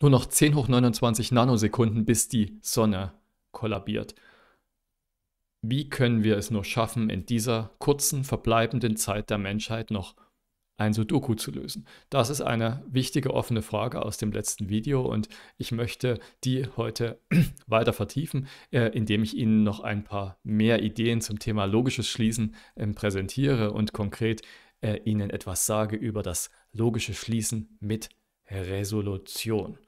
nur noch 10 hoch 29 Nanosekunden, bis die Sonne kollabiert. Wie können wir es nur schaffen, in dieser kurzen verbleibenden Zeit der Menschheit noch ein Sudoku zu lösen? Das ist eine wichtige offene Frage aus dem letzten Video und ich möchte die heute weiter vertiefen, äh, indem ich Ihnen noch ein paar mehr Ideen zum Thema logisches Schließen ähm, präsentiere und konkret äh, Ihnen etwas sage über das logische Schließen mit Resolution.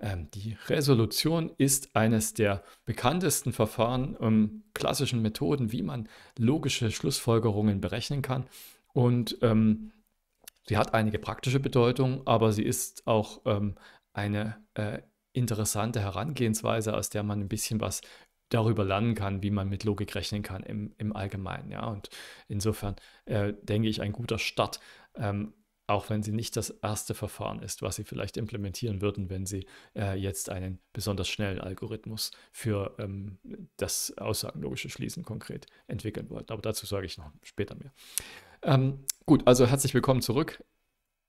Ähm, die Resolution ist eines der bekanntesten Verfahren, ähm, klassischen Methoden, wie man logische Schlussfolgerungen berechnen kann. Und ähm, sie hat einige praktische Bedeutung, aber sie ist auch ähm, eine äh, interessante Herangehensweise, aus der man ein bisschen was darüber lernen kann, wie man mit Logik rechnen kann im, im Allgemeinen. Ja? Und insofern äh, denke ich, ein guter Start. Ähm, auch wenn sie nicht das erste Verfahren ist, was sie vielleicht implementieren würden, wenn sie äh, jetzt einen besonders schnellen Algorithmus für ähm, das aussagenlogische Schließen konkret entwickeln wollten. Aber dazu sage ich noch später mehr. Ähm, gut, also herzlich willkommen zurück.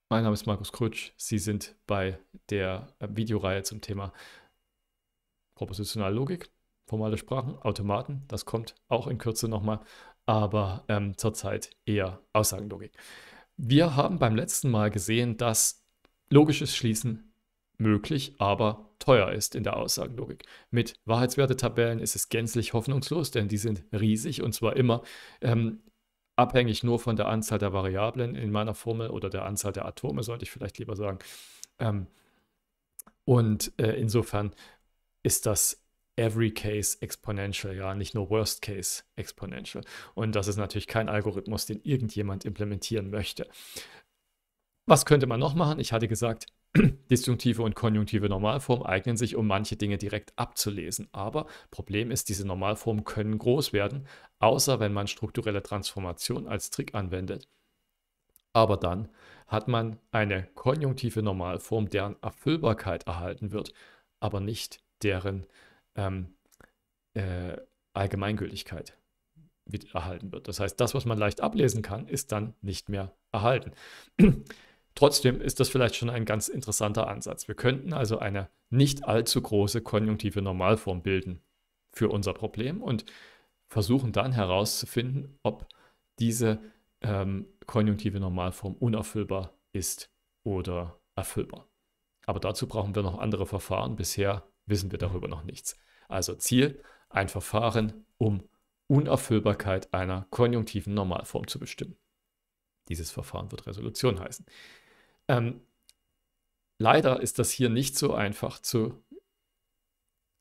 Mein Name ist Markus Krutsch. Sie sind bei der äh, Videoreihe zum Thema Propositionallogik, formale Sprachen, Automaten. Das kommt auch in Kürze nochmal, aber ähm, zurzeit eher Aussagenlogik. Wir haben beim letzten Mal gesehen, dass logisches Schließen möglich, aber teuer ist in der Aussagenlogik. Mit Wahrheitswertetabellen ist es gänzlich hoffnungslos, denn die sind riesig und zwar immer ähm, abhängig nur von der Anzahl der Variablen in meiner Formel oder der Anzahl der Atome, sollte ich vielleicht lieber sagen. Ähm, und äh, insofern ist das Every Case Exponential, ja, nicht nur Worst Case Exponential. Und das ist natürlich kein Algorithmus, den irgendjemand implementieren möchte. Was könnte man noch machen? Ich hatte gesagt, Disjunktive und konjunktive Normalform eignen sich, um manche Dinge direkt abzulesen. Aber Problem ist, diese Normalformen können groß werden, außer wenn man strukturelle Transformation als Trick anwendet. Aber dann hat man eine konjunktive Normalform, deren Erfüllbarkeit erhalten wird, aber nicht deren ähm, äh, Allgemeingültigkeit erhalten wird. Das heißt, das, was man leicht ablesen kann, ist dann nicht mehr erhalten. Trotzdem ist das vielleicht schon ein ganz interessanter Ansatz. Wir könnten also eine nicht allzu große konjunktive Normalform bilden für unser Problem und versuchen dann herauszufinden, ob diese ähm, konjunktive Normalform unerfüllbar ist oder erfüllbar. Aber dazu brauchen wir noch andere Verfahren. Bisher wissen wir darüber noch nichts. Also Ziel, ein Verfahren, um Unerfüllbarkeit einer konjunktiven Normalform zu bestimmen. Dieses Verfahren wird Resolution heißen. Ähm, leider ist das hier nicht so einfach zu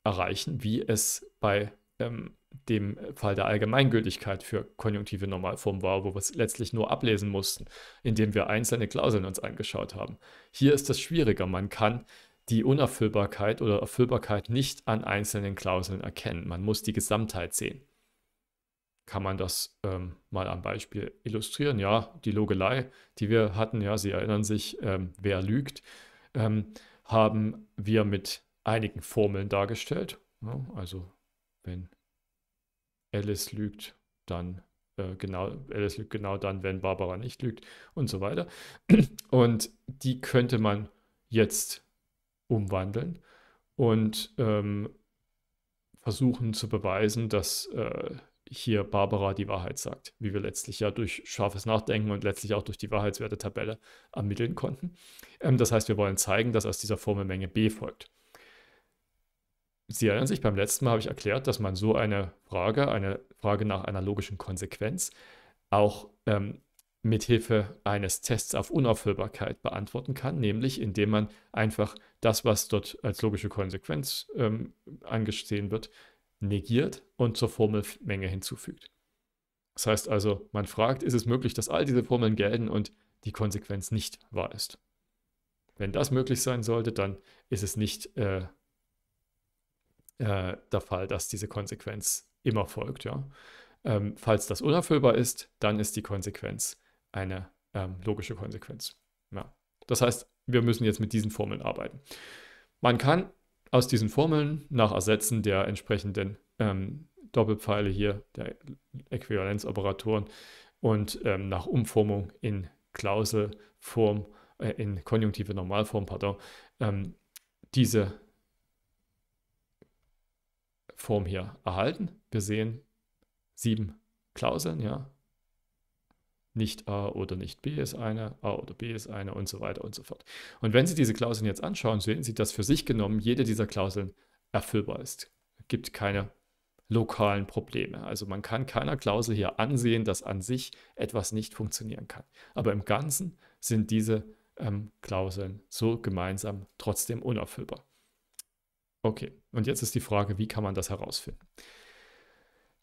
erreichen, wie es bei ähm, dem Fall der Allgemeingültigkeit für konjunktive Normalform war, wo wir es letztlich nur ablesen mussten, indem wir einzelne Klauseln uns angeschaut haben. Hier ist das schwieriger. Man kann die Unerfüllbarkeit oder Erfüllbarkeit nicht an einzelnen Klauseln erkennen. Man muss die Gesamtheit sehen. Kann man das ähm, mal am Beispiel illustrieren? Ja, die Logelei, die wir hatten, ja, Sie erinnern sich, ähm, wer lügt, ähm, haben wir mit einigen Formeln dargestellt. Ja, also, wenn Alice lügt, dann äh, genau, Alice lügt genau dann, wenn Barbara nicht lügt und so weiter. Und die könnte man jetzt umwandeln und ähm, versuchen zu beweisen, dass äh, hier Barbara die Wahrheit sagt, wie wir letztlich ja durch scharfes Nachdenken und letztlich auch durch die Wahrheitswertetabelle ermitteln konnten. Ähm, das heißt, wir wollen zeigen, dass aus dieser Formelmenge B folgt. Sie erinnern sich, beim letzten Mal habe ich erklärt, dass man so eine Frage, eine Frage nach einer logischen Konsequenz, auch ähm, mithilfe eines Tests auf Unauffüllbarkeit beantworten kann, nämlich indem man einfach das, was dort als logische Konsequenz ähm, angesehen wird, negiert und zur Formelmenge hinzufügt. Das heißt also, man fragt, ist es möglich, dass all diese Formeln gelten und die Konsequenz nicht wahr ist. Wenn das möglich sein sollte, dann ist es nicht äh, äh der Fall, dass diese Konsequenz immer folgt. Ja? Ähm, falls das unerfüllbar ist, dann ist die Konsequenz eine ähm, logische Konsequenz. Ja. Das heißt, wir müssen jetzt mit diesen Formeln arbeiten. Man kann aus diesen Formeln nach Ersetzen der entsprechenden ähm, Doppelpfeile hier, der Äquivalenzoperatoren und ähm, nach Umformung in Klauselform, äh, in konjunktive Normalform, pardon, ähm, diese Form hier erhalten. Wir sehen sieben Klauseln, ja, nicht A oder nicht B ist eine, A oder B ist eine und so weiter und so fort. Und wenn Sie diese Klauseln jetzt anschauen, sehen Sie, dass für sich genommen jede dieser Klauseln erfüllbar ist. Es gibt keine lokalen Probleme. Also man kann keiner Klausel hier ansehen, dass an sich etwas nicht funktionieren kann. Aber im Ganzen sind diese ähm, Klauseln so gemeinsam trotzdem unerfüllbar. Okay, und jetzt ist die Frage, wie kann man das herausfinden?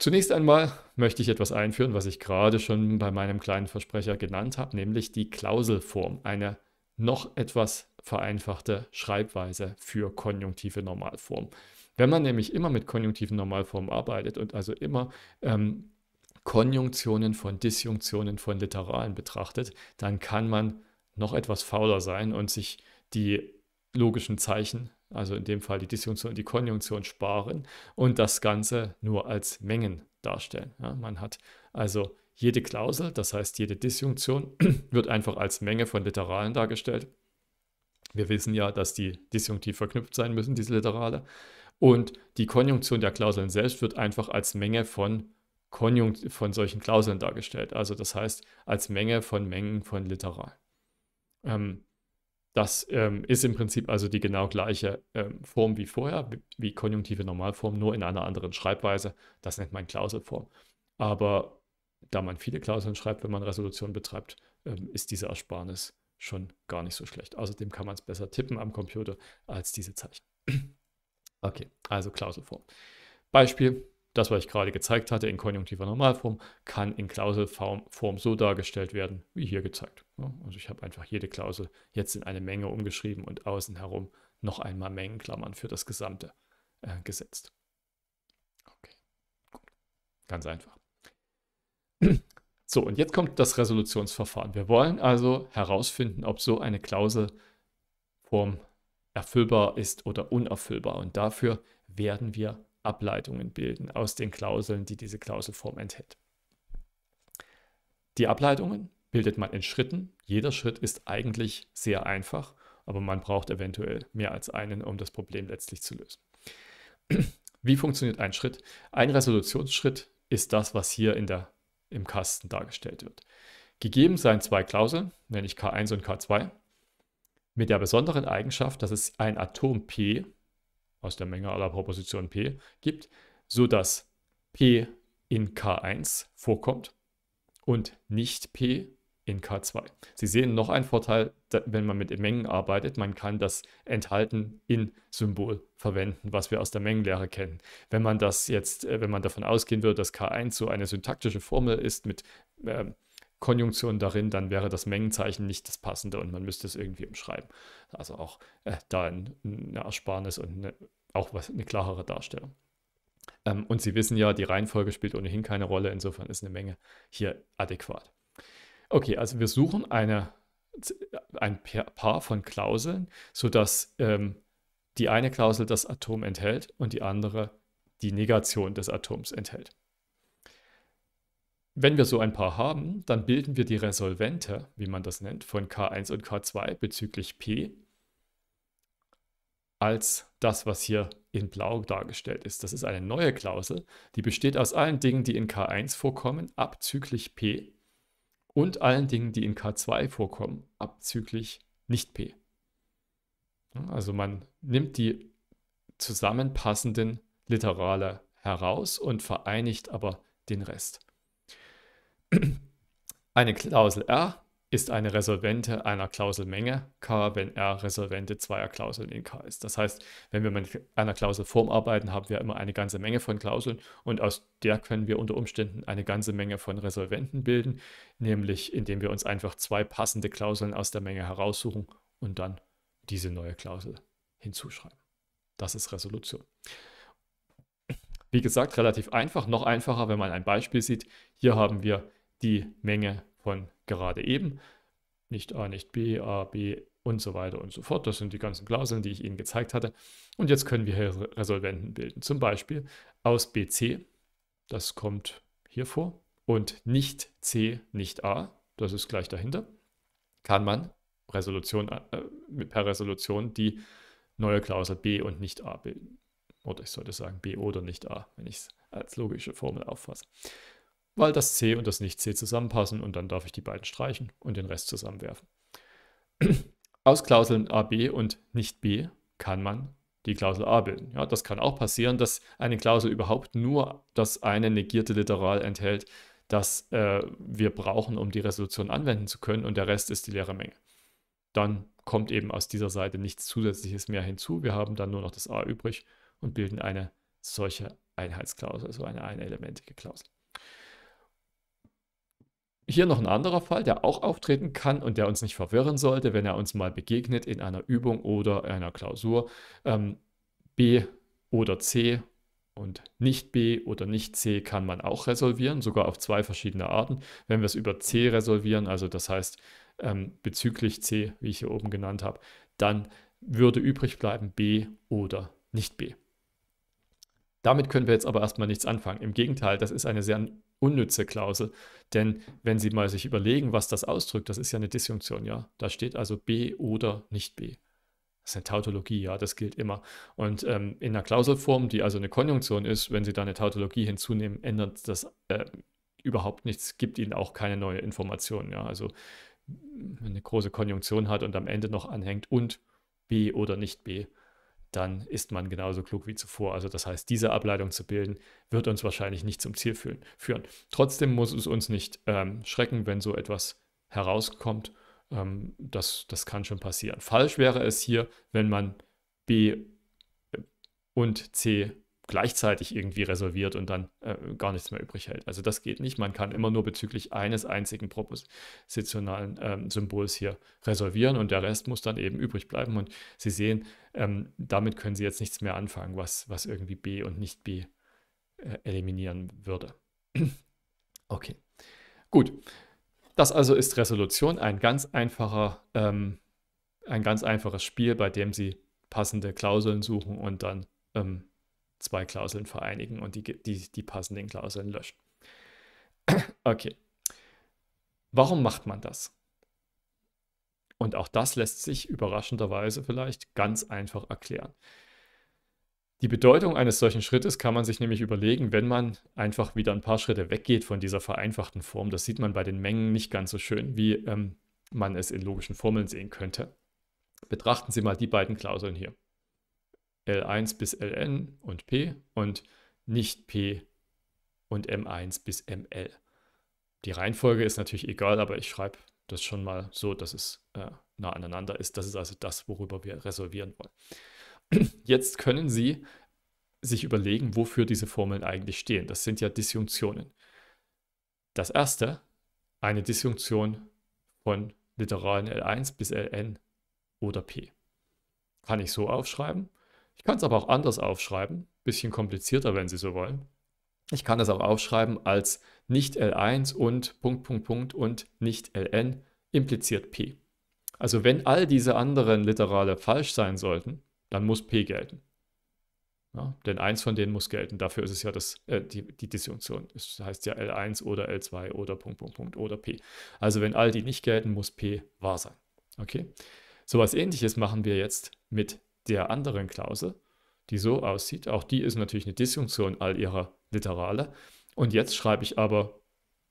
Zunächst einmal möchte ich etwas einführen, was ich gerade schon bei meinem kleinen Versprecher genannt habe, nämlich die Klauselform, eine noch etwas vereinfachte Schreibweise für konjunktive Normalform. Wenn man nämlich immer mit konjunktiven Normalformen arbeitet und also immer ähm, Konjunktionen von Disjunktionen von Literalen betrachtet, dann kann man noch etwas fauler sein und sich die logischen Zeichen also in dem Fall die Disjunktion und die Konjunktion sparen und das Ganze nur als Mengen darstellen. Ja, man hat also jede Klausel, das heißt jede Disjunktion, wird einfach als Menge von Literalen dargestellt. Wir wissen ja, dass die disjunktiv verknüpft sein müssen, diese Literale. Und die Konjunktion der Klauseln selbst wird einfach als Menge von, Konjunkt von solchen Klauseln dargestellt. Also das heißt als Menge von Mengen von Literalen. Ähm, das ähm, ist im Prinzip also die genau gleiche ähm, Form wie vorher, wie konjunktive Normalform, nur in einer anderen Schreibweise. Das nennt man Klauselform. Aber da man viele Klauseln schreibt, wenn man Resolution betreibt, ähm, ist diese Ersparnis schon gar nicht so schlecht. Außerdem kann man es besser tippen am Computer als diese Zeichen. okay, also Klauselform. Beispiel, das, was ich gerade gezeigt hatte in konjunktiver Normalform, kann in Klauselform so dargestellt werden, wie hier gezeigt. Also ich habe einfach jede Klausel jetzt in eine Menge umgeschrieben und außen herum noch einmal Mengenklammern für das Gesamte äh, gesetzt. Okay, gut. Ganz einfach. So, und jetzt kommt das Resolutionsverfahren. Wir wollen also herausfinden, ob so eine Klauselform erfüllbar ist oder unerfüllbar. Und dafür werden wir Ableitungen bilden aus den Klauseln, die diese Klauselform enthält. Die Ableitungen bildet man in Schritten. Jeder Schritt ist eigentlich sehr einfach, aber man braucht eventuell mehr als einen, um das Problem letztlich zu lösen. Wie funktioniert ein Schritt? Ein Resolutionsschritt ist das, was hier in der, im Kasten dargestellt wird. Gegeben seien zwei Klauseln, nenne ich K1 und K2, mit der besonderen Eigenschaft, dass es ein Atom P aus der Menge aller Propositionen P gibt, sodass P in K1 vorkommt und nicht P in K2. Sie sehen noch einen Vorteil, wenn man mit Mengen arbeitet, man kann das enthalten in Symbol verwenden, was wir aus der Mengenlehre kennen. Wenn man das jetzt, äh, wenn man davon ausgehen würde, dass K1 so eine syntaktische Formel ist mit äh, Konjunktion darin, dann wäre das Mengenzeichen nicht das passende und man müsste es irgendwie umschreiben. Also auch äh, da ein, eine Ersparnis und eine, auch was, eine klarere Darstellung. Ähm, und Sie wissen ja, die Reihenfolge spielt ohnehin keine Rolle, insofern ist eine Menge hier adäquat. Okay, also wir suchen eine, ein Paar von Klauseln, sodass ähm, die eine Klausel das Atom enthält und die andere die Negation des Atoms enthält. Wenn wir so ein Paar haben, dann bilden wir die Resolvente, wie man das nennt, von K1 und K2 bezüglich P als das, was hier in blau dargestellt ist. Das ist eine neue Klausel, die besteht aus allen Dingen, die in K1 vorkommen, abzüglich P und allen Dingen, die in K2 vorkommen, abzüglich nicht P. Also man nimmt die zusammenpassenden Literale heraus und vereinigt aber den Rest. Eine Klausel R ist eine Resolvente einer Klauselmenge K, wenn R Resolvente zweier Klauseln in K ist. Das heißt, wenn wir mit einer Klauselform arbeiten, haben wir immer eine ganze Menge von Klauseln und aus der können wir unter Umständen eine ganze Menge von Resolventen bilden, nämlich indem wir uns einfach zwei passende Klauseln aus der Menge heraussuchen und dann diese neue Klausel hinzuschreiben. Das ist Resolution. Wie gesagt, relativ einfach, noch einfacher, wenn man ein Beispiel sieht. Hier haben wir die Menge von gerade eben. Nicht a, nicht b, a, b und so weiter und so fort. Das sind die ganzen Klauseln, die ich Ihnen gezeigt hatte. Und jetzt können wir hier Resolventen bilden. Zum Beispiel aus bc, das kommt hier vor, und nicht c, nicht a, das ist gleich dahinter, kann man Resolution, äh, per Resolution die neue Klausel b und nicht a bilden. Oder ich sollte sagen b oder nicht a, wenn ich es als logische Formel auffasse weil das C und das Nicht-C zusammenpassen und dann darf ich die beiden streichen und den Rest zusammenwerfen. Aus Klauseln AB und Nicht-B kann man die Klausel A bilden. Ja, das kann auch passieren, dass eine Klausel überhaupt nur das eine negierte Literal enthält, das äh, wir brauchen, um die Resolution anwenden zu können und der Rest ist die leere Menge. Dann kommt eben aus dieser Seite nichts Zusätzliches mehr hinzu. Wir haben dann nur noch das A übrig und bilden eine solche Einheitsklausel, also eine einelementige Klausel. Hier noch ein anderer Fall, der auch auftreten kann und der uns nicht verwirren sollte, wenn er uns mal begegnet in einer Übung oder einer Klausur. Ähm, B oder C und nicht B oder nicht C kann man auch resolvieren, sogar auf zwei verschiedene Arten. Wenn wir es über C resolvieren, also das heißt ähm, bezüglich C, wie ich hier oben genannt habe, dann würde übrig bleiben B oder nicht B. Damit können wir jetzt aber erstmal nichts anfangen. Im Gegenteil, das ist eine sehr unnütze Klausel. Denn wenn Sie mal sich überlegen, was das ausdrückt, das ist ja eine Disjunktion, ja. Da steht also B oder nicht B. Das ist eine Tautologie, ja, das gilt immer. Und ähm, in einer Klauselform, die also eine Konjunktion ist, wenn Sie da eine Tautologie hinzunehmen, ändert das äh, überhaupt nichts, gibt Ihnen auch keine neue Information, ja. Also eine große Konjunktion hat und am Ende noch anhängt und B oder nicht B, dann ist man genauso klug wie zuvor. Also das heißt, diese Ableitung zu bilden, wird uns wahrscheinlich nicht zum Ziel führen. Trotzdem muss es uns nicht ähm, schrecken, wenn so etwas herauskommt. Ähm, das, das kann schon passieren. Falsch wäre es hier, wenn man B äh, und C gleichzeitig irgendwie resolviert und dann äh, gar nichts mehr übrig hält. Also das geht nicht. Man kann immer nur bezüglich eines einzigen propositionalen ähm, Symbols hier resolvieren und der Rest muss dann eben übrig bleiben. Und Sie sehen, ähm, damit können Sie jetzt nichts mehr anfangen, was, was irgendwie B und nicht B äh, eliminieren würde. okay, gut. Das also ist Resolution, ein ganz einfacher, ähm, ein ganz einfaches Spiel, bei dem Sie passende Klauseln suchen und dann ähm, zwei Klauseln vereinigen und die, die, die passenden Klauseln löschen. okay. Warum macht man das? Und auch das lässt sich überraschenderweise vielleicht ganz einfach erklären. Die Bedeutung eines solchen Schrittes kann man sich nämlich überlegen, wenn man einfach wieder ein paar Schritte weggeht von dieser vereinfachten Form. Das sieht man bei den Mengen nicht ganz so schön, wie ähm, man es in logischen Formeln sehen könnte. Betrachten Sie mal die beiden Klauseln hier. L1 bis Ln und P und nicht P und M1 bis ML. Die Reihenfolge ist natürlich egal, aber ich schreibe das schon mal so, dass es äh, nah aneinander ist. Das ist also das, worüber wir resolvieren wollen. Jetzt können Sie sich überlegen, wofür diese Formeln eigentlich stehen. Das sind ja Disjunktionen. Das erste, eine Disjunktion von Literalen L1 bis Ln oder P. Kann ich so aufschreiben. Ich kann es aber auch anders aufschreiben, bisschen komplizierter, wenn Sie so wollen. Ich kann es auch aufschreiben als nicht L1 und Punkt, Punkt, Punkt und nicht Ln impliziert P. Also wenn all diese anderen Literale falsch sein sollten, dann muss P gelten. Ja, denn eins von denen muss gelten. Dafür ist es ja das, äh, die, die Disjunktion. Es heißt ja L1 oder L2 oder Punkt, Punkt, Punkt oder P. Also wenn all die nicht gelten, muss P wahr sein. Okay? So was ähnliches machen wir jetzt mit der anderen Klausel, die so aussieht. Auch die ist natürlich eine Disjunktion all ihrer Literale. Und jetzt schreibe ich aber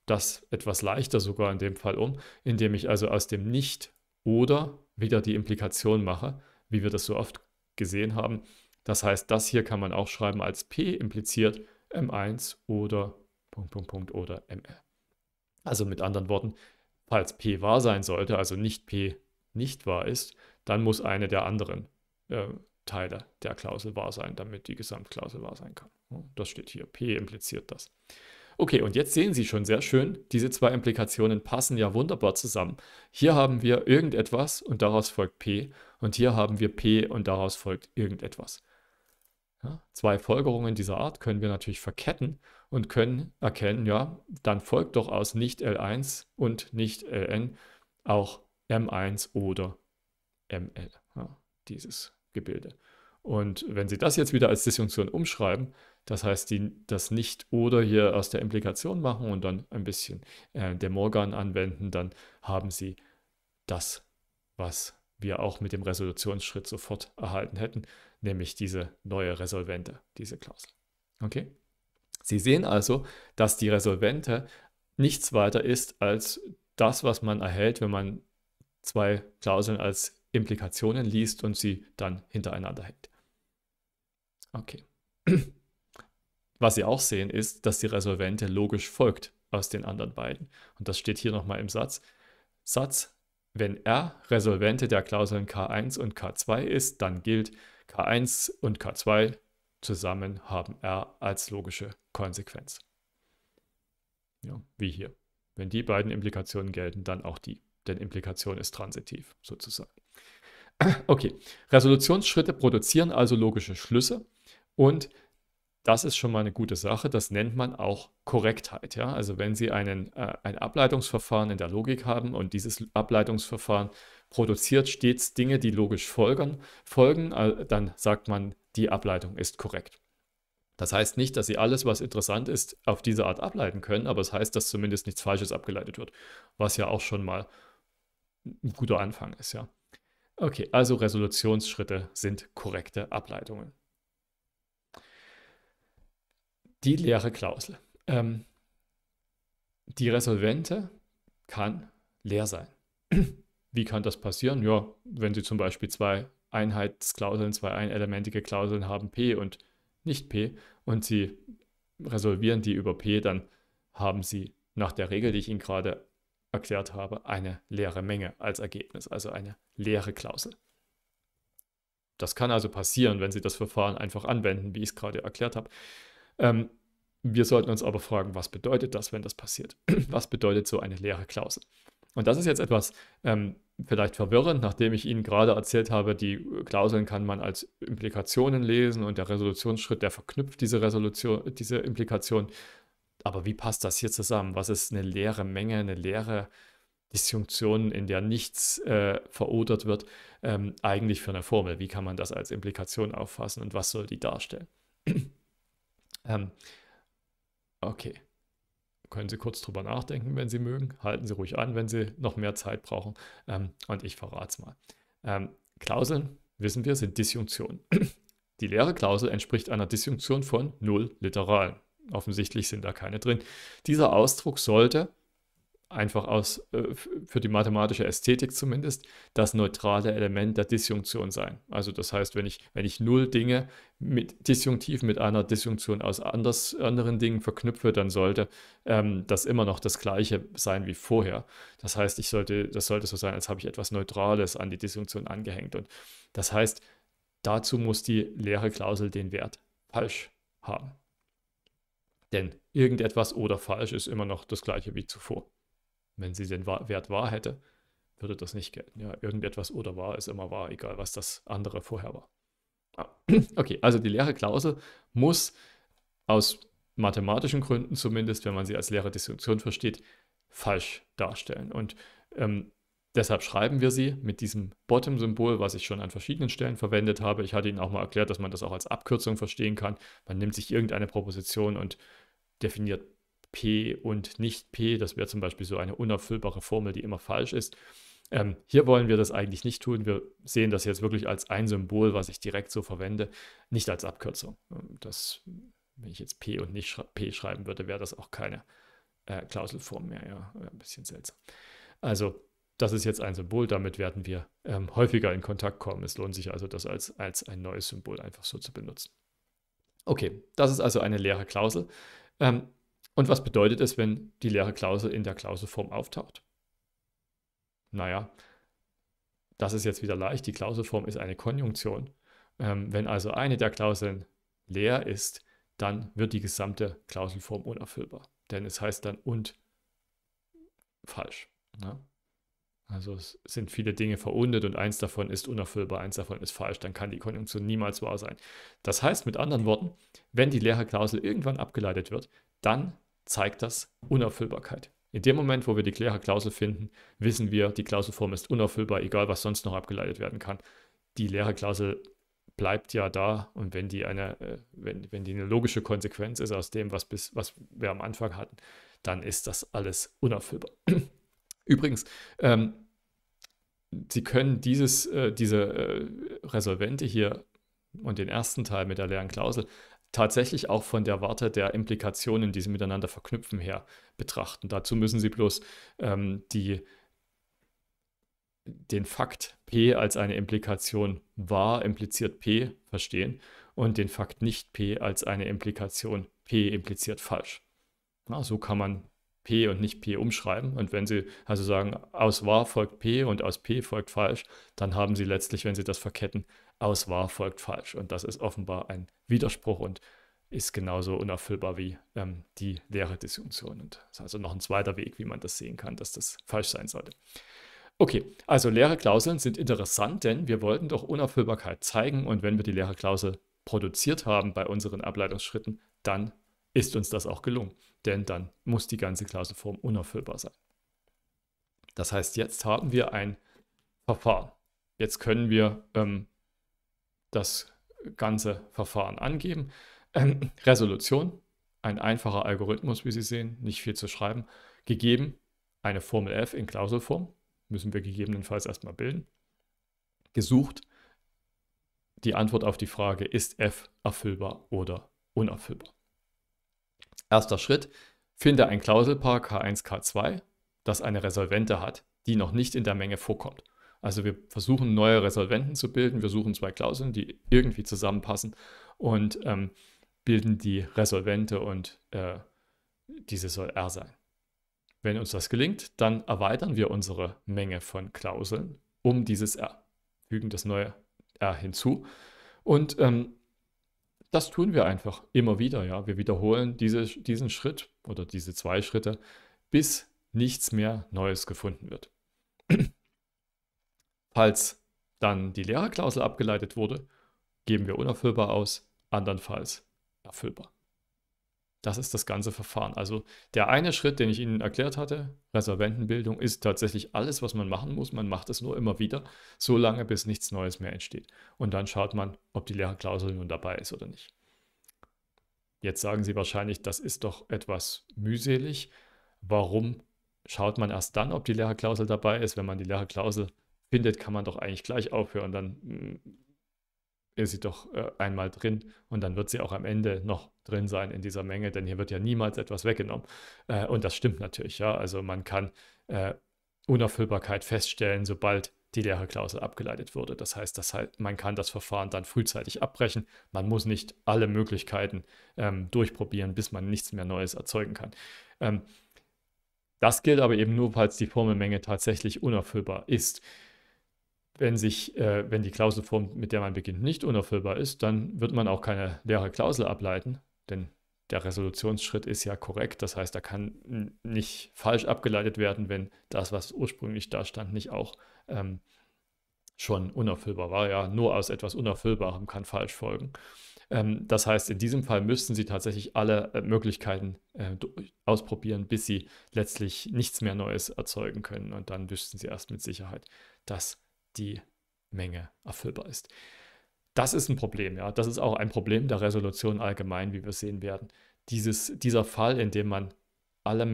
das etwas leichter sogar in dem Fall um, indem ich also aus dem Nicht oder wieder die Implikation mache, wie wir das so oft gesehen haben. Das heißt, das hier kann man auch schreiben als P impliziert M1 oder Punkt, Punkt, Punkt oder ML. Also mit anderen Worten, falls P wahr sein sollte, also nicht P nicht wahr ist, dann muss eine der anderen äh, Teile der Klausel wahr sein, damit die Gesamtklausel wahr sein kann. Das steht hier. P impliziert das. Okay, und jetzt sehen Sie schon sehr schön, diese zwei Implikationen passen ja wunderbar zusammen. Hier haben wir irgendetwas und daraus folgt P und hier haben wir P und daraus folgt irgendetwas. Ja, zwei Folgerungen dieser Art können wir natürlich verketten und können erkennen, ja, dann folgt doch aus nicht L1 und nicht Ln auch M1 oder ML. Ja dieses Gebilde. Und wenn Sie das jetzt wieder als Disjunktion umschreiben, das heißt, die das Nicht-Oder hier aus der Implikation machen und dann ein bisschen äh, der Morgan anwenden, dann haben Sie das, was wir auch mit dem Resolutionsschritt sofort erhalten hätten, nämlich diese neue Resolvente, diese Klausel. Okay? Sie sehen also, dass die Resolvente nichts weiter ist als das, was man erhält, wenn man zwei Klauseln als Implikationen liest und sie dann hintereinander hängt. Okay. Was Sie auch sehen, ist, dass die Resolvente logisch folgt aus den anderen beiden. Und das steht hier nochmal im Satz. Satz, wenn R Resolvente der Klauseln K1 und K2 ist, dann gilt K1 und K2 zusammen haben R als logische Konsequenz. Ja, wie hier. Wenn die beiden Implikationen gelten, dann auch die denn Implikation ist transitiv sozusagen. Okay, Resolutionsschritte produzieren also logische Schlüsse und das ist schon mal eine gute Sache. Das nennt man auch Korrektheit. Ja? Also wenn Sie einen, äh, ein Ableitungsverfahren in der Logik haben und dieses Ableitungsverfahren produziert stets Dinge, die logisch folgern, folgen, äh, dann sagt man, die Ableitung ist korrekt. Das heißt nicht, dass Sie alles, was interessant ist, auf diese Art ableiten können, aber es das heißt, dass zumindest nichts Falsches abgeleitet wird, was ja auch schon mal ein guter Anfang ist, ja. Okay, also Resolutionsschritte sind korrekte Ableitungen. Die leere Klausel. Ähm, die Resolvente kann leer sein. Wie kann das passieren? Ja, wenn Sie zum Beispiel zwei Einheitsklauseln, zwei einelementige Klauseln haben, P und nicht P, und Sie resolvieren die über P, dann haben Sie nach der Regel, die ich Ihnen gerade erklärt habe, eine leere Menge als Ergebnis, also eine leere Klausel. Das kann also passieren, wenn Sie das Verfahren einfach anwenden, wie ich es gerade erklärt habe. Ähm, wir sollten uns aber fragen, was bedeutet das, wenn das passiert? was bedeutet so eine leere Klausel? Und das ist jetzt etwas ähm, vielleicht verwirrend, nachdem ich Ihnen gerade erzählt habe, die Klauseln kann man als Implikationen lesen und der Resolutionsschritt, der verknüpft diese, Resolution, diese Implikation aber wie passt das hier zusammen? Was ist eine leere Menge, eine leere Disjunktion, in der nichts äh, verodert wird, ähm, eigentlich für eine Formel? Wie kann man das als Implikation auffassen und was soll die darstellen? ähm, okay. Können Sie kurz drüber nachdenken, wenn Sie mögen. Halten Sie ruhig an, wenn Sie noch mehr Zeit brauchen. Ähm, und ich verrate es mal. Ähm, Klauseln, wissen wir, sind Disjunktionen. Die leere Klausel entspricht einer Disjunktion von null Literalen. Offensichtlich sind da keine drin. Dieser Ausdruck sollte, einfach aus, äh, für die mathematische Ästhetik zumindest, das neutrale Element der Disjunktion sein. Also das heißt, wenn ich, wenn ich null Dinge mit disjunktiv mit einer Disjunktion aus anders, anderen Dingen verknüpfe, dann sollte ähm, das immer noch das gleiche sein wie vorher. Das heißt, ich sollte, das sollte so sein, als habe ich etwas Neutrales an die Disjunktion angehängt. Und das heißt, dazu muss die leere Klausel den Wert falsch haben. Denn irgendetwas oder falsch ist immer noch das gleiche wie zuvor. Wenn sie den Wert wahr hätte, würde das nicht gelten. Ja, irgendetwas oder wahr ist immer wahr, egal was das andere vorher war. Ah, okay, also die leere Klausel muss aus mathematischen Gründen zumindest, wenn man sie als leere Distinktion versteht, falsch darstellen. Und ähm, Deshalb schreiben wir sie mit diesem Bottom-Symbol, was ich schon an verschiedenen Stellen verwendet habe. Ich hatte Ihnen auch mal erklärt, dass man das auch als Abkürzung verstehen kann. Man nimmt sich irgendeine Proposition und definiert P und nicht P. Das wäre zum Beispiel so eine unerfüllbare Formel, die immer falsch ist. Ähm, hier wollen wir das eigentlich nicht tun. Wir sehen das jetzt wirklich als ein Symbol, was ich direkt so verwende, nicht als Abkürzung. Ähm, das, wenn ich jetzt P und nicht P schreiben würde, wäre das auch keine äh, Klauselform mehr. Ja, ein bisschen seltsam. Also das ist jetzt ein Symbol, damit werden wir ähm, häufiger in Kontakt kommen. Es lohnt sich also, das als, als ein neues Symbol einfach so zu benutzen. Okay, das ist also eine leere Klausel. Ähm, und was bedeutet es, wenn die leere Klausel in der Klauselform auftaucht? Naja, das ist jetzt wieder leicht. Die Klauselform ist eine Konjunktion. Ähm, wenn also eine der Klauseln leer ist, dann wird die gesamte Klauselform unerfüllbar. Denn es heißt dann und falsch. Ja? Ne? Also es sind viele Dinge verundet und eins davon ist unerfüllbar, eins davon ist falsch, dann kann die Konjunktion niemals wahr sein. Das heißt mit anderen Worten, wenn die Lehrerklausel irgendwann abgeleitet wird, dann zeigt das Unerfüllbarkeit. In dem Moment, wo wir die Lehrerklausel finden, wissen wir, die Klauselform ist unerfüllbar, egal was sonst noch abgeleitet werden kann. Die Lehrerklausel bleibt ja da und wenn die eine, äh, wenn, wenn die eine logische Konsequenz ist aus dem, was, bis, was wir am Anfang hatten, dann ist das alles unerfüllbar. Übrigens, ähm, sie können dieses, äh, diese äh, Resolvente hier und den ersten Teil mit der leeren Klausel tatsächlich auch von der Warte der Implikationen, die sie miteinander verknüpfen, her betrachten. Dazu müssen sie bloß ähm, die, den Fakt P als eine Implikation wahr impliziert P verstehen und den Fakt nicht P als eine Implikation P impliziert falsch. Ja, so kann man P und nicht P umschreiben. Und wenn Sie also sagen, aus wahr folgt P und aus P folgt falsch, dann haben Sie letztlich, wenn Sie das verketten, aus wahr folgt falsch. Und das ist offenbar ein Widerspruch und ist genauso unerfüllbar wie ähm, die leere Disjunktion. Und das ist also noch ein zweiter Weg, wie man das sehen kann, dass das falsch sein sollte. Okay, also leere Klauseln sind interessant, denn wir wollten doch Unerfüllbarkeit zeigen und wenn wir die leere Klausel produziert haben bei unseren Ableitungsschritten, dann ist uns das auch gelungen. Denn dann muss die ganze Klauselform unerfüllbar sein. Das heißt, jetzt haben wir ein Verfahren. Jetzt können wir ähm, das ganze Verfahren angeben. Ähm, Resolution, ein einfacher Algorithmus, wie Sie sehen, nicht viel zu schreiben. Gegeben, eine Formel f in Klauselform, müssen wir gegebenenfalls erstmal bilden. Gesucht, die Antwort auf die Frage, ist f erfüllbar oder unerfüllbar. Erster Schritt, finde ein Klauselpaar K1, K2, das eine Resolvente hat, die noch nicht in der Menge vorkommt. Also wir versuchen neue Resolventen zu bilden, wir suchen zwei Klauseln, die irgendwie zusammenpassen und ähm, bilden die Resolvente und äh, diese soll R sein. Wenn uns das gelingt, dann erweitern wir unsere Menge von Klauseln um dieses R, fügen das neue R hinzu und ähm, das tun wir einfach immer wieder. Ja, wir wiederholen diese, diesen Schritt oder diese zwei Schritte, bis nichts mehr Neues gefunden wird. Falls dann die Lehrerklausel abgeleitet wurde, geben wir unerfüllbar aus, andernfalls erfüllbar. Das ist das ganze Verfahren. Also der eine Schritt, den ich Ihnen erklärt hatte, Reserventenbildung, ist tatsächlich alles, was man machen muss. Man macht es nur immer wieder, so lange, bis nichts Neues mehr entsteht. Und dann schaut man, ob die Lehrerklausel nun dabei ist oder nicht. Jetzt sagen Sie wahrscheinlich, das ist doch etwas mühselig. Warum schaut man erst dann, ob die Lehrerklausel dabei ist? Wenn man die Lehrerklausel findet, kann man doch eigentlich gleich aufhören. Dann hm, ist sie doch äh, einmal drin und dann wird sie auch am Ende noch drin sein in dieser Menge, denn hier wird ja niemals etwas weggenommen. Äh, und das stimmt natürlich, ja. Also man kann äh, Unerfüllbarkeit feststellen, sobald die leere abgeleitet wurde. Das heißt, das halt, man kann das Verfahren dann frühzeitig abbrechen. Man muss nicht alle Möglichkeiten ähm, durchprobieren, bis man nichts mehr Neues erzeugen kann. Ähm, das gilt aber eben nur, falls die Formelmenge tatsächlich unerfüllbar ist wenn, sich, äh, wenn die Klauselform, mit der man beginnt, nicht unerfüllbar ist, dann wird man auch keine leere Klausel ableiten, denn der Resolutionsschritt ist ja korrekt. Das heißt, da kann nicht falsch abgeleitet werden, wenn das, was ursprünglich da stand, nicht auch ähm, schon unerfüllbar war. Ja, nur aus etwas Unerfüllbarem kann falsch folgen. Ähm, das heißt, in diesem Fall müssten Sie tatsächlich alle äh, Möglichkeiten äh, ausprobieren, bis Sie letztlich nichts mehr Neues erzeugen können. Und dann wüssten Sie erst mit Sicherheit, dass die Menge erfüllbar ist. Das ist ein Problem, ja. Das ist auch ein Problem der Resolution allgemein, wie wir sehen werden. Dieses, dieser Fall, in dem man alle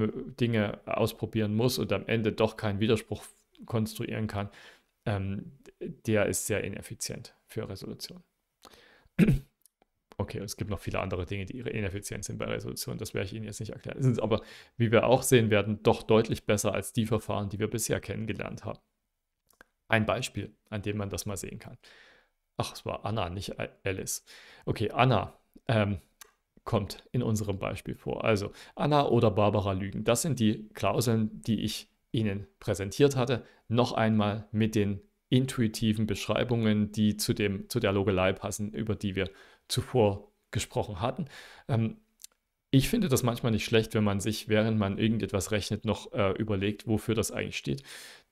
Dinge ausprobieren muss und am Ende doch keinen Widerspruch konstruieren kann, ähm, der ist sehr ineffizient für Resolution. Okay, es gibt noch viele andere Dinge, die ineffizient sind bei Resolution. Das werde ich Ihnen jetzt nicht erklären. Es ist aber, wie wir auch sehen werden, doch deutlich besser als die Verfahren, die wir bisher kennengelernt haben ein Beispiel, an dem man das mal sehen kann. Ach, es war Anna, nicht Alice. Okay, Anna ähm, kommt in unserem Beispiel vor. Also Anna oder Barbara lügen. Das sind die Klauseln, die ich Ihnen präsentiert hatte. Noch einmal mit den intuitiven Beschreibungen, die zu, dem, zu der Logelei passen, über die wir zuvor gesprochen hatten. Ähm, ich finde das manchmal nicht schlecht, wenn man sich, während man irgendetwas rechnet, noch äh, überlegt, wofür das eigentlich steht.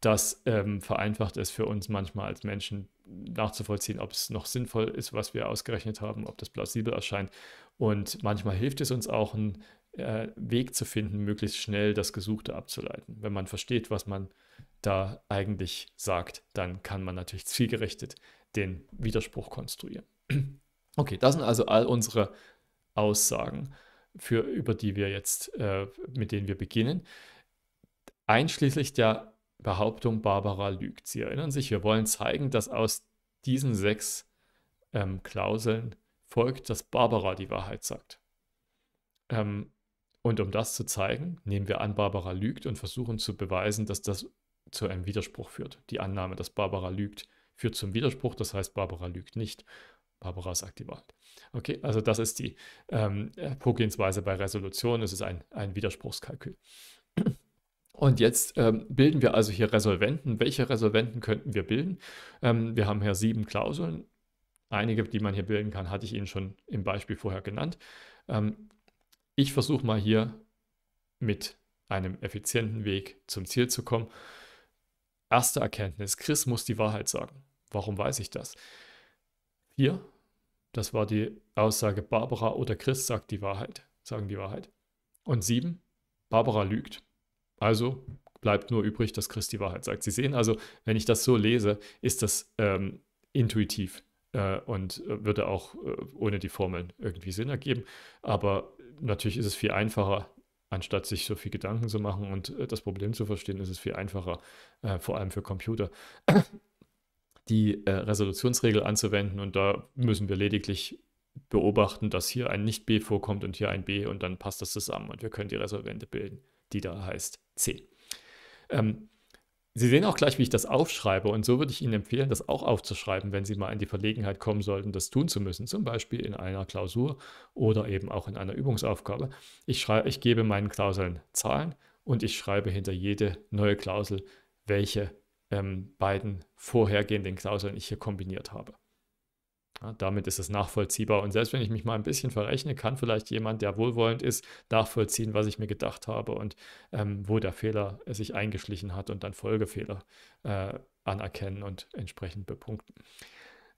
Das ähm, vereinfacht es für uns manchmal als Menschen nachzuvollziehen, ob es noch sinnvoll ist, was wir ausgerechnet haben, ob das plausibel erscheint. Und manchmal hilft es uns auch, einen äh, Weg zu finden, möglichst schnell das Gesuchte abzuleiten. Wenn man versteht, was man da eigentlich sagt, dann kann man natürlich zielgerichtet den Widerspruch konstruieren. Okay, das sind also all unsere Aussagen für, über die wir jetzt, äh, mit denen wir beginnen, einschließlich der Behauptung, Barbara lügt. Sie erinnern sich, wir wollen zeigen, dass aus diesen sechs ähm, Klauseln folgt, dass Barbara die Wahrheit sagt. Ähm, und um das zu zeigen, nehmen wir an, Barbara lügt und versuchen zu beweisen, dass das zu einem Widerspruch führt. Die Annahme, dass Barbara lügt, führt zum Widerspruch, das heißt, Barbara lügt nicht. Barbara sagt die Wahrheit. Okay, also das ist die ähm, äh, Vorgehensweise bei Resolution. Es ist ein, ein Widerspruchskalkül. Und jetzt ähm, bilden wir also hier Resolventen. Welche Resolventen könnten wir bilden? Ähm, wir haben hier sieben Klauseln. Einige, die man hier bilden kann, hatte ich Ihnen schon im Beispiel vorher genannt. Ähm, ich versuche mal hier mit einem effizienten Weg zum Ziel zu kommen. Erste Erkenntnis, Chris muss die Wahrheit sagen. Warum weiß ich das? Hier, das war die Aussage, Barbara oder Chris sagt die Wahrheit, sagen die Wahrheit. Und sieben, Barbara lügt. Also bleibt nur übrig, dass Chris die Wahrheit sagt. Sie sehen also, wenn ich das so lese, ist das ähm, intuitiv äh, und würde auch äh, ohne die Formeln irgendwie Sinn ergeben. Aber natürlich ist es viel einfacher, anstatt sich so viel Gedanken zu machen und äh, das Problem zu verstehen, ist es viel einfacher, äh, vor allem für Computer, die äh, Resolutionsregel anzuwenden und da müssen wir lediglich beobachten, dass hier ein Nicht-B vorkommt und hier ein B und dann passt das zusammen und wir können die Resolvente bilden, die da heißt C. Ähm, Sie sehen auch gleich, wie ich das aufschreibe und so würde ich Ihnen empfehlen, das auch aufzuschreiben, wenn Sie mal in die Verlegenheit kommen sollten, das tun zu müssen, zum Beispiel in einer Klausur oder eben auch in einer Übungsaufgabe. Ich, schreibe, ich gebe meinen Klauseln Zahlen und ich schreibe hinter jede neue Klausel, welche ähm, beiden vorhergehenden Klauseln ich hier kombiniert habe. Ja, damit ist es nachvollziehbar. Und selbst wenn ich mich mal ein bisschen verrechne, kann vielleicht jemand, der wohlwollend ist, nachvollziehen, was ich mir gedacht habe und ähm, wo der Fehler sich eingeschlichen hat und dann Folgefehler äh, anerkennen und entsprechend bepunkten.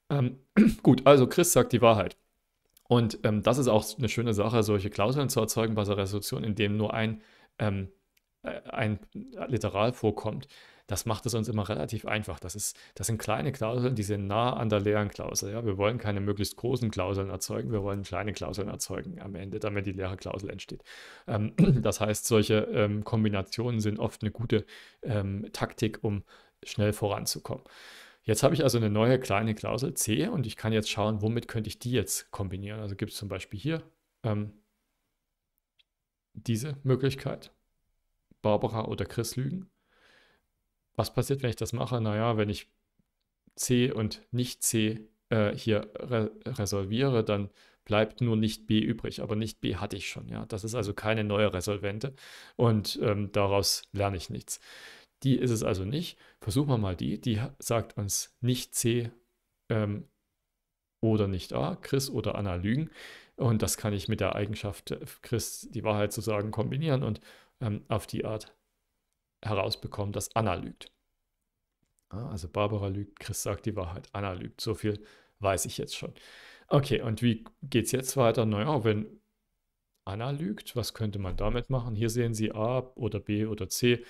Ähm, gut, also Chris sagt die Wahrheit. Und ähm, das ist auch eine schöne Sache, solche Klauseln zu erzeugen bei der Resolution, in dem nur ein, ähm, äh, ein Literal vorkommt das macht es uns immer relativ einfach. Das, ist, das sind kleine Klauseln, die sind nah an der leeren Klausel. Ja? Wir wollen keine möglichst großen Klauseln erzeugen, wir wollen kleine Klauseln erzeugen am Ende, damit die leere Klausel entsteht. Ähm, das heißt, solche ähm, Kombinationen sind oft eine gute ähm, Taktik, um schnell voranzukommen. Jetzt habe ich also eine neue kleine Klausel C und ich kann jetzt schauen, womit könnte ich die jetzt kombinieren. Also gibt es zum Beispiel hier ähm, diese Möglichkeit, Barbara oder Chris lügen. Was passiert, wenn ich das mache? Naja, wenn ich C und nicht C äh, hier re resolviere, dann bleibt nur nicht B übrig, aber nicht B hatte ich schon. Ja, das ist also keine neue Resolvente und ähm, daraus lerne ich nichts. Die ist es also nicht. Versuchen wir mal die, die sagt uns nicht C ähm, oder nicht A, Chris oder Anna lügen. Und das kann ich mit der Eigenschaft äh, Chris die Wahrheit zu sagen kombinieren und ähm, auf die Art herausbekommen, dass Anna lügt. Ah, also Barbara lügt, Chris sagt die Wahrheit, Anna lügt. So viel weiß ich jetzt schon. Okay, und wie geht es jetzt weiter? Naja, wenn Anna lügt, was könnte man damit machen? Hier sehen Sie A oder B oder C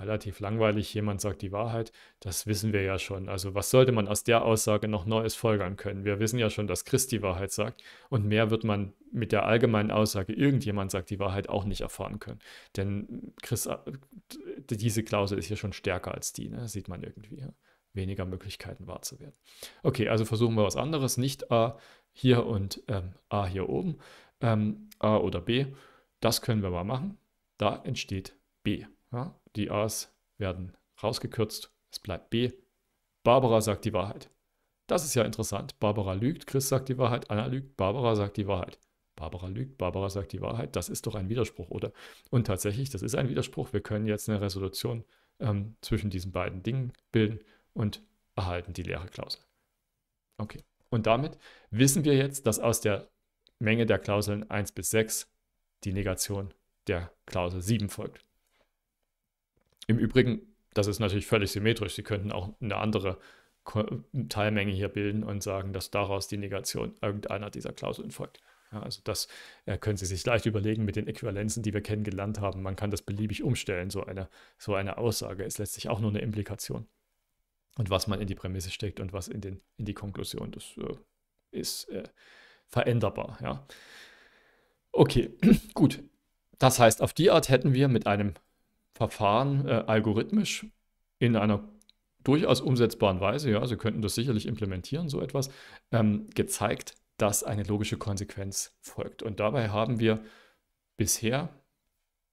relativ langweilig, jemand sagt die Wahrheit, das wissen wir ja schon. Also was sollte man aus der Aussage noch Neues folgern können? Wir wissen ja schon, dass Christ die Wahrheit sagt und mehr wird man mit der allgemeinen Aussage, irgendjemand sagt die Wahrheit, auch nicht erfahren können. Denn Christ, äh, diese Klausel ist hier schon stärker als die, ne? sieht man irgendwie. Ja? Weniger Möglichkeiten wahr zu werden. Okay, also versuchen wir was anderes, nicht A hier und ähm, A hier oben, ähm, A oder B. Das können wir mal machen. Da entsteht B. Ja? Die A's werden rausgekürzt. Es bleibt B. Barbara sagt die Wahrheit. Das ist ja interessant. Barbara lügt, Chris sagt die Wahrheit, Anna lügt, Barbara sagt die Wahrheit. Barbara lügt, Barbara sagt die Wahrheit. Das ist doch ein Widerspruch, oder? Und tatsächlich, das ist ein Widerspruch. Wir können jetzt eine Resolution ähm, zwischen diesen beiden Dingen bilden und erhalten die leere Klausel. Okay. Und damit wissen wir jetzt, dass aus der Menge der Klauseln 1 bis 6 die Negation der Klausel 7 folgt. Im Übrigen, das ist natürlich völlig symmetrisch. Sie könnten auch eine andere Teilmenge hier bilden und sagen, dass daraus die Negation irgendeiner dieser Klauseln folgt. Ja, also das äh, können Sie sich leicht überlegen mit den Äquivalenzen, die wir kennengelernt haben. Man kann das beliebig umstellen. So eine, so eine Aussage ist letztlich auch nur eine Implikation. Und was man in die Prämisse steckt und was in, den, in die Konklusion, das äh, ist äh, veränderbar. Ja. Okay, gut. Das heißt, auf die Art hätten wir mit einem Verfahren äh, algorithmisch in einer durchaus umsetzbaren Weise, ja, Sie könnten das sicherlich implementieren, so etwas, ähm, gezeigt, dass eine logische Konsequenz folgt. Und dabei haben wir bisher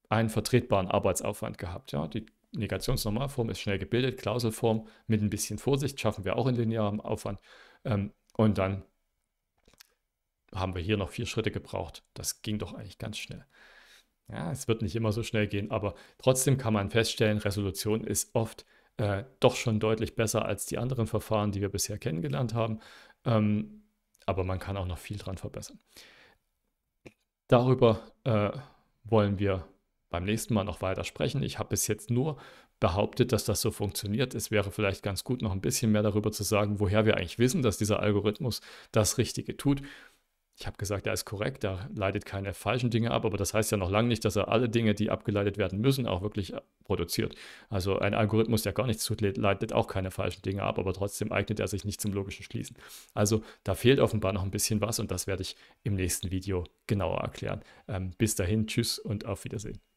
einen vertretbaren Arbeitsaufwand gehabt. Ja. Die Negationsnormalform ist schnell gebildet, Klauselform mit ein bisschen Vorsicht schaffen wir auch in linearem Aufwand. Ähm, und dann haben wir hier noch vier Schritte gebraucht. Das ging doch eigentlich ganz schnell. Ja, es wird nicht immer so schnell gehen, aber trotzdem kann man feststellen, Resolution ist oft äh, doch schon deutlich besser als die anderen Verfahren, die wir bisher kennengelernt haben. Ähm, aber man kann auch noch viel dran verbessern. Darüber äh, wollen wir beim nächsten Mal noch weiter sprechen. Ich habe bis jetzt nur behauptet, dass das so funktioniert. Es wäre vielleicht ganz gut, noch ein bisschen mehr darüber zu sagen, woher wir eigentlich wissen, dass dieser Algorithmus das Richtige tut. Ich habe gesagt, er ist korrekt, er leitet keine falschen Dinge ab, aber das heißt ja noch lange nicht, dass er alle Dinge, die abgeleitet werden müssen, auch wirklich äh, produziert. Also ein Algorithmus, der gar nichts tut, leitet auch keine falschen Dinge ab, aber trotzdem eignet er sich nicht zum logischen Schließen. Also da fehlt offenbar noch ein bisschen was und das werde ich im nächsten Video genauer erklären. Ähm, bis dahin, tschüss und auf Wiedersehen.